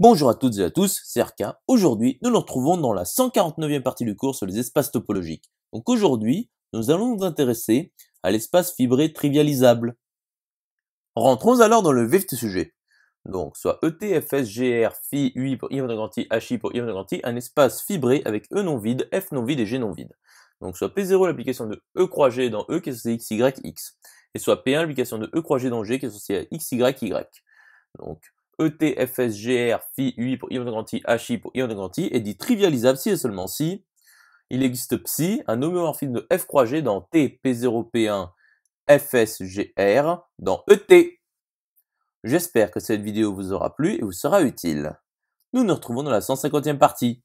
Bonjour à toutes et à tous, c'est RK. Aujourd'hui, nous nous retrouvons dans la 149e partie du cours sur les espaces topologiques. Donc aujourd'hui, nous allons nous intéresser à l'espace fibré trivialisable. Rentrons alors dans le vif du sujet. Donc, soit etfsgr phi, UI pour I H, pour un espace fibré avec E non vide, F non vide et G non vide. Donc, soit P0 l'application de E croix G dans E qui est associée à X, Y, X. Et soit P1 l'application de E croix G dans G qui est associée à X, Y, Y. Donc, ETFSGR, phi, UI pour ion de pour ion de est dit trivialisable si et seulement si il existe psi, un homéomorphisme de F croix G dans TP0P1 FSGR dans ET. J'espère que cette vidéo vous aura plu et vous sera utile. Nous nous retrouvons dans la 150e partie.